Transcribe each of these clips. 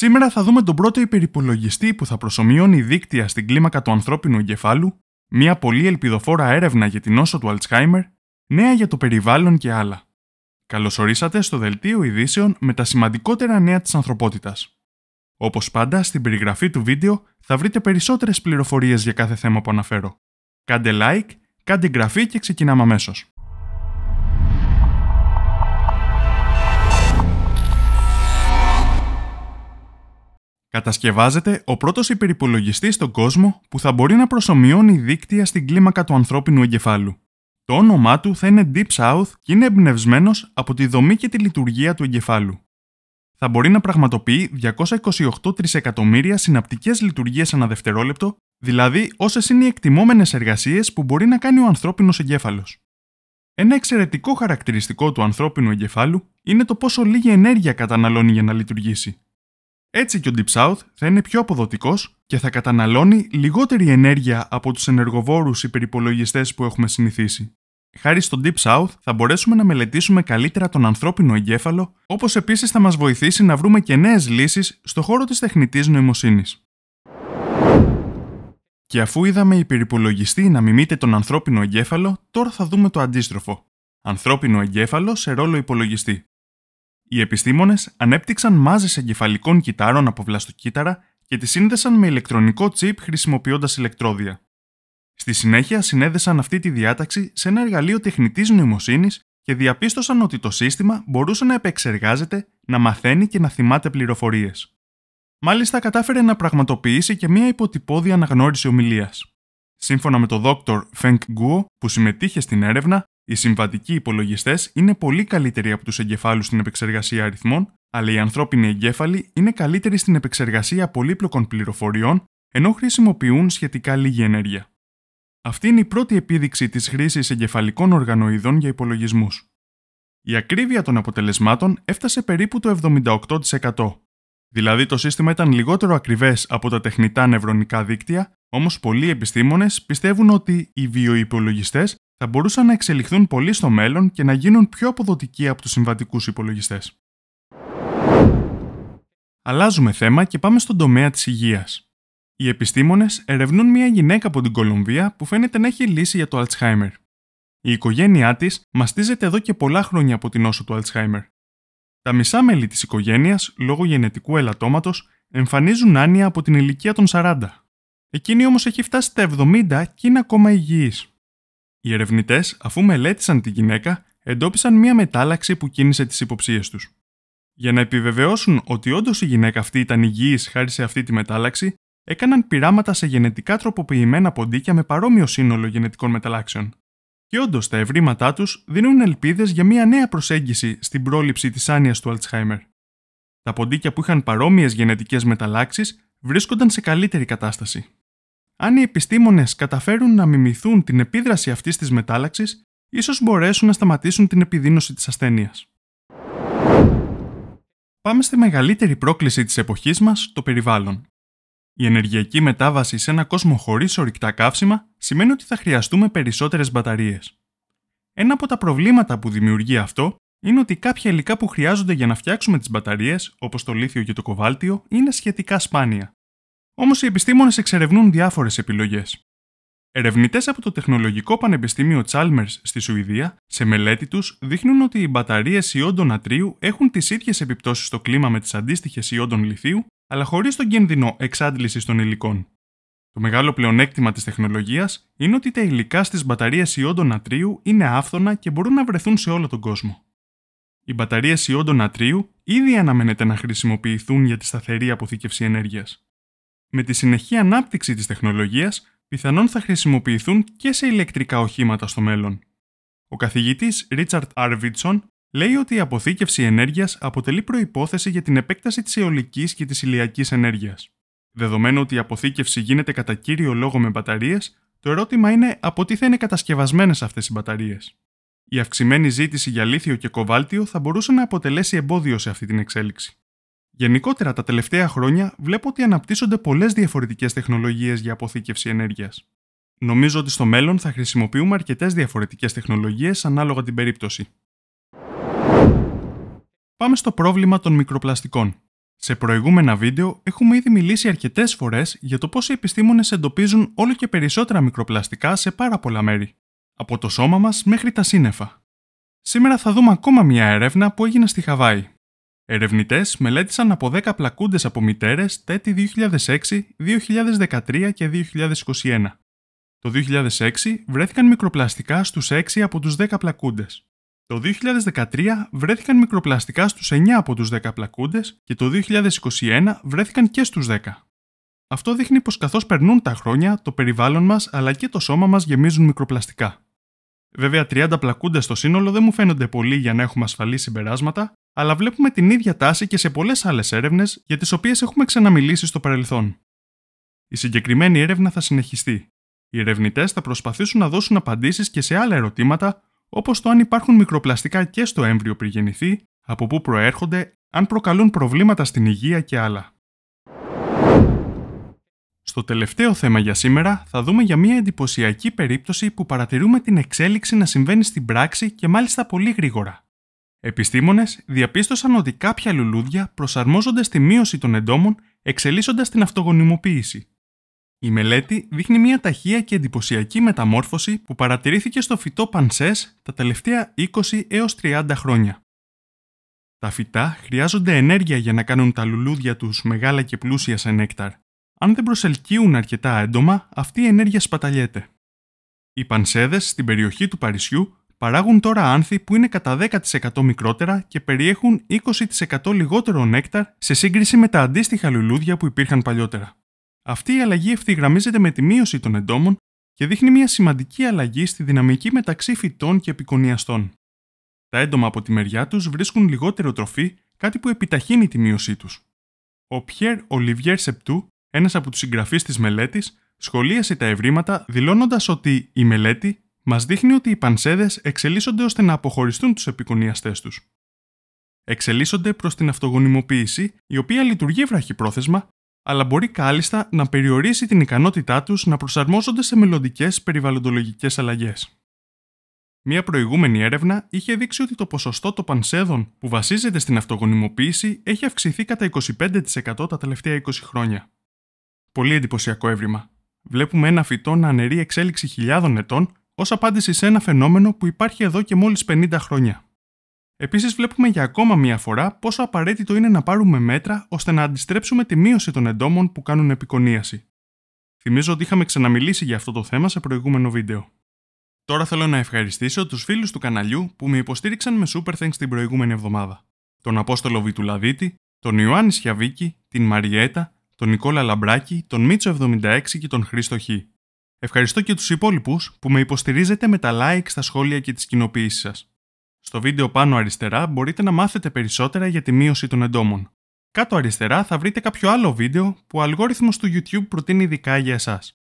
Σήμερα θα δούμε τον πρώτο υπερυπολογιστή που θα προσωμιώνει δίκτυα στην κλίμακα του ανθρώπινου εγκεφάλου, μια πολύ ελπιδοφόρα έρευνα για την νόσο του Αλτσχάιμερ, νέα για το περιβάλλον και άλλα. Καλώς ορίσατε στο Δελτίο Ειδήσεων με τα σημαντικότερα νέα της ανθρωπότητας. Όπως πάντα, στην περιγραφή του βίντεο θα βρείτε περισσότερες πληροφορίες για κάθε θέμα που αναφέρω. Κάντε like, κάντε εγγραφή και ξεκινάμε αμέσως. Κατασκευάζεται ο πρώτος υπερυπολογιστής στον κόσμο που θα μπορεί να προσωμιώνει δίκτυα στην κλίμακα του ανθρώπινου εγκεφάλου. Το όνομά του θα είναι Deep South και είναι εμπνευσμένος από τη δομή και τη λειτουργία του εγκεφάλου. Θα μπορεί να πραγματοποιεί 228 τρισεκατομμύρια συναπτικές λειτουργίες ανά δευτερόλεπτο, δηλαδή όσες είναι οι εκτιμόμενες εργασίες που μπορεί να κάνει ο ανθρώπινος εγκέφαλος. Ένα εξαιρετικό χαρακτηριστικό του ανθρώπινου εγκεφάλου είναι το πόσο λίγη ενέργεια καταναλώνει για να λειτουργήσει. Έτσι και ο Deep South θα είναι πιο αποδοτικός και θα καταναλώνει λιγότερη ενέργεια από τους ενεργοβόρους υπερυπολογιστές που έχουμε συνηθίσει. Χάρη στο Deep South θα μπορέσουμε να μελετήσουμε καλύτερα τον ανθρώπινο εγκέφαλο, όπως επίσης θα μας βοηθήσει να βρούμε και νέες λύσεις στο χώρο της τεχνητής νοημοσύνης. Και αφού είδαμε υπερυπολογιστή να μιμείται τον ανθρώπινο εγκέφαλο, τώρα θα δούμε το αντίστροφο. Ανθρώπινο εγκέφαλο σε ρόλο υπολογιστή. Οι επιστήμονες ανέπτυξαν μάζες εγκεφαλικών κυτάρων από βλαστοκύτταρα και τις σύνδεσαν με ηλεκτρονικό τσίπ χρησιμοποιώντας ηλεκτρόδια. Στη συνέχεια συνέδεσαν αυτή τη διάταξη σε ένα εργαλείο τεχνητής νοημοσύνης και διαπίστωσαν ότι το σύστημα μπορούσε να επεξεργάζεται, να μαθαίνει και να θυμάται πληροφορίες. Μάλιστα, κατάφερε να πραγματοποιήσει και μία υποτυπώδη αναγνώριση ομιλίας. Σύμφωνα με τον Δόκτωρ Φενκ Γκουο, που συμμετείχε στην έρευνα, οι συμβατικοί υπολογιστές είναι πολύ καλύτεροι από τους εγκεφάλους στην επεξεργασία αριθμών, αλλά οι ανθρώπινοι εγκέφαλοι είναι καλύτεροι στην επεξεργασία πολύπλοκων πληροφοριών, ενώ χρησιμοποιούν σχετικά λίγη ενέργεια. Αυτή είναι η πρώτη επίδειξη της χρήσης εγκεφαλικών οργανοειδών για υπολογισμούς. Η ακρίβεια των αποτελεσμάτων έφτασε περίπου το 78%. Δηλαδή το σύστημα ήταν λιγότερο ακριβές από τα τεχνητά νευρονικά δίκτυα, όμως πολλοί επιστήμονες πιστεύουν ότι οι βιοϊπολογιστέ θα μπορούσαν να εξελιχθούν πολύ στο μέλλον και να γίνουν πιο αποδοτικοί από τους συμβατικούς υπολογιστές. Αλλάζουμε θέμα και πάμε στον τομέα της υγείας. Οι επιστήμονες ερευνούν μια γυναίκα από την Κολομβία που φαίνεται να έχει λύση για το Alzheimer. Η οικογένειά της μαστίζεται εδώ και πολλά χρόνια από την όσο του Alzheimer. Τα μισά μέλη της οικογένειας, λόγω γενετικού ελαττώματος, εμφανίζουν άνοια από την ηλικία των 40. Εκείνη όμως έχει φτάσει τα 70 και είναι ακόμα υγιής. Οι ερευνητές, αφού μελέτησαν τη γυναίκα, εντόπισαν μία μετάλλαξη που κίνησε τις υποψίες τους. Για να επιβεβαιώσουν ότι όντως η γυναίκα αυτή ήταν υγιής χάρη σε αυτή τη μετάλλαξη, έκαναν πειράματα σε γενετικά τροποποιημένα ποντίκια με παρόμοιο σύνολο γενετικών μεταλλάξεων. Και όντως τα ευρήματά τους δίνουν ελπίδες για μία νέα προσέγγιση στην πρόληψη της άνοια του Αλτσχάιμερ. Τα ποντίκια που είχαν παρόμοιες γενετικές μεταλλάξεις βρίσκονταν σε καλύτερη κατάσταση. Αν οι επιστήμονες καταφέρουν να μιμηθούν την επίδραση αυτής της μετάλλαξης, ίσως μπορέσουν να σταματήσουν την επιδείνωση της ασθένειας. Πάμε στη μεγαλύτερη πρόκληση της εποχής μας, το περιβάλλον. Η ενεργειακή μετάβαση σε ένα κόσμο χωρίς ορυκτά καύσιμα σημαίνει ότι θα χρειαστούμε περισσότερες μπαταρίες. Ένα από τα προβλήματα που δημιουργεί αυτό είναι ότι κάποια υλικά που χρειάζονται για να φτιάξουμε τις μπαταρίες, όπως το λίθιο και το κοβάλτιο, είναι σχετικά σπάνια. Όμως οι επιστήμονες εξερευνούν διάφορες επιλογές. Ερευνητές από το Τεχνολογικό Πανεπιστήμιο Chalmers στη Σουηδία, σε μελέτη τους, δείχνουν ότι οι μπαταρίες ιόντων νατρίου έχουν τις ίδιες επιπτώσεις στο κλίμα με τις αντίστοιχες ιόντων λιθίου, αλλά χωρίς τον κίνδυνο εξάντλησης των υλικών. Το μεγάλο πλεονέκτημα της τεχνολογίας είναι ότι τα υλικά στις μπαταρίες ιόντων νατρίου είναι άφθονα και μπορούν να βρεθούν σε όλο τον κόσμο. Οι μπαταρίες ιόντων νατρίου ήδη αναμένεται να χρησιμοποιηθούν για τη σταθερή αποθήκευση ενέργειας. Με τη συνεχή ανάπτυξη της τεχνολογίας, πιθανόν θα χρησιμοποιηθούν και σε ηλεκτρικά οχήματα στο μέλλον. Ο καθηγητής Ρίτσαρτ Άρβιτσον λέει ότι η αποθήκευση ενέργειας αποτελεί προϋπόθεση για την επέκταση της αιωλικής και της ηλιακής ενέργειας. Δεδομένου ότι η αποθήκευση γίνεται κατά κύριο λόγο με μπαταρίες, το ερώτημα είναι από τι θα είναι κατασκευασμένες αυτές οι μπαταρίες. Η αυξημένη ζήτηση για λίθιο και κοβάλτιο θα μπορούσε να αποτελέσει εμπόδιο σε αυτή την εξέλιξη. Γενικότερα, τα τελευταία χρόνια βλέπω ότι αναπτύσσονται πολλές διαφορετικές τεχνολογίες για αποθήκευση ενέργειας. Νομίζω ότι στο μέλλον θα χρησιμοποιούμε αρκετές διαφορετικές τεχνολογίες ανάλογα την περίπτωση. Πάμε στο πρόβλημα των μικροπλαστικών. Σε προηγούμενα βίντεο έχουμε ήδη μιλήσει αρκετές φορές για το πώς οι επιστήμονες εντοπίζουν όλο και περισσότερα μικροπλαστικά σε πάρα πολλά μέρη. Από το σώμα μας μέχρι τα σύννεφα. Σήμερα θα δούμε ακόμα μια έρευνα που έγινε στη Χαβάη, Ερευνητές μελέτησαν από 10 πλακούντες από μητέρες τέτοι 2006, 2013 και 2021. Το 2006 βρέθηκαν μικροπλαστικά στους 6 από τους 10 πλακούντες. Το 2013 βρέθηκαν μικροπλαστικά στους 9 από τους 10 πλακούντες και το 2021 βρέθηκαν και στους 10. Αυτό δείχνει πως καθώς περνούν τα χρόνια, το περιβάλλον μας αλλά και το σώμα μας γεμίζουν μικροπλαστικά. Βέβαια, 30 πλακούντες στο σύνολο δεν μου φαίνονται πολλοί για να έχουμε ασφαλή συμπεράσματα, αλλά βλέπουμε την ίδια τάση και σε πολλές άλλες έρευνες για τις οποίες έχουμε ξαναμιλήσει στο παρελθόν. Η συγκεκριμένη έρευνα θα συνεχιστεί. Οι ερευνητές θα προσπαθήσουν να δώσουν απαντήσεις και σε άλλα ερωτήματα, όπως το αν υπάρχουν μικροπλαστικά και στο έμβριο πριν γεννηθεί, από πού προέρχονται, αν προκαλούν προβλήματα στην υγεία και άλλα. Στο τελευταίο θέμα για σήμερα θα δούμε για μια εντυπωσιακή περίπτωση που παρατηρούμε την εξέλιξη να συμβαίνει στην πράξη και μάλιστα πολύ γρήγορα. Επιστήμονες διαπίστωσαν ότι κάποια λουλούδια προσαρμόζονται στη μείωση των εντόμων εξελίσσοντας την αυτογονιμοποίηση. Η μελέτη δείχνει μια ταχεία και εντυπωσιακή μεταμόρφωση που παρατηρήθηκε στο φυτό πανσές τα τελευταία 20 έως 30 χρόνια. Τα φυτά χρειάζονται ενέργεια για να κάνουν τα λουλούδια τους μεγάλα και πλούσια σε νέκταρ. Αν δεν προσελκύουν αρκετά έντομα, αυτή η ενέργεια σπαταλιέται. Οι πανσέδες στην περιοχή του Παρισιού παράγουν τώρα άνθη που είναι κατά 10% μικρότερα και περιέχουν 20% λιγότερο νέκταρ σε σύγκριση με τα αντίστοιχα λουλούδια που υπήρχαν παλιότερα. Αυτή η αλλαγή ευθυγραμμίζεται με τη μείωση των εντόμων και δείχνει μια σημαντική αλλαγή στη δυναμική μεταξύ φυτών και επικονιαστών. Τα έντομα από τη μεριά τους βρίσκουν λιγότερο τροφή, κάτι που επιταχύνει τη μείωσή τους. Ο Πιέρ Ολιβιέρ Σεπτού, ένας από τους συγγραφείς της μελέτης, σχολίασε τα ευρήματα δηλώνοντας ότι η μελέτη μας δείχνει ότι οι πανσέδες εξελίσσονται ώστε να αποχωριστούν τους επικονιαστές τους. Εξελίσσονται προς την αυτογονιμοποίηση, η οποία λειτουργεί βραχυπρόθεσμα, αλλά μπορεί κάλλιστα να περιορίσει την ικανότητά τους να προσαρμόζονται σε μελλοντικές περιβαλλοντολογικές αλλαγές. Μία προηγούμενη έρευνα είχε δείξει ότι το ποσοστό των πανσέδων που βασίζεται στην αυτογονιμοποίηση έχει αυξηθεί κατά 25% τα τελευταία 20 χρόνια. Πολύ εντυπωσιακό έβριμα. Βλέπουμε ένα φυτό να αναιρεί εξέλιξη χιλιάδων ετών ως απάντηση σε ένα φαινόμενο που υπάρχει εδώ και μόλις 50 χρόνια. Επίσης, βλέπουμε για ακόμα μία φορά πόσο απαραίτητο είναι να πάρουμε μέτρα ώστε να αντιστρέψουμε τη μείωση των εντόμων που κάνουν επικονίαση. Θυμίζω ότι είχαμε ξαναμιλήσει για αυτό το θέμα σε προηγούμενο βίντεο. Τώρα θέλω να ευχαριστήσω τους φίλους του καναλιού που με υποστήριξαν με Super Thanks την προηγούμενη εβδομάδα. Τον Απόστολο Βιτουλαδίτη, τον Ιωάννη Σιαβίκη, την Μαριέτα, τον Νικόλα Λαμπράκη, τον Μίτσο 76 και τον Χρήστο Χ. Ευχαριστώ και τους υπόλοιπους που με υποστηρίζετε με τα like στα σχόλια και τις κοινοποιήσεις σας. Στο βίντεο πάνω αριστερά μπορείτε να μάθετε περισσότερα για τη μείωση των εντόμων. Κάτω αριστερά θα βρείτε κάποιο άλλο βίντεο που ο αλγόριθμος του YouTube προτείνει ειδικά για εσάς.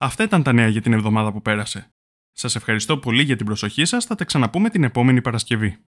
Αυτά ήταν τα νέα για την εβδομάδα που πέρασε. Σας ευχαριστώ πολύ για την προσοχή σας, θα τα ξαναπούμε την επόμενη Παρασκευή.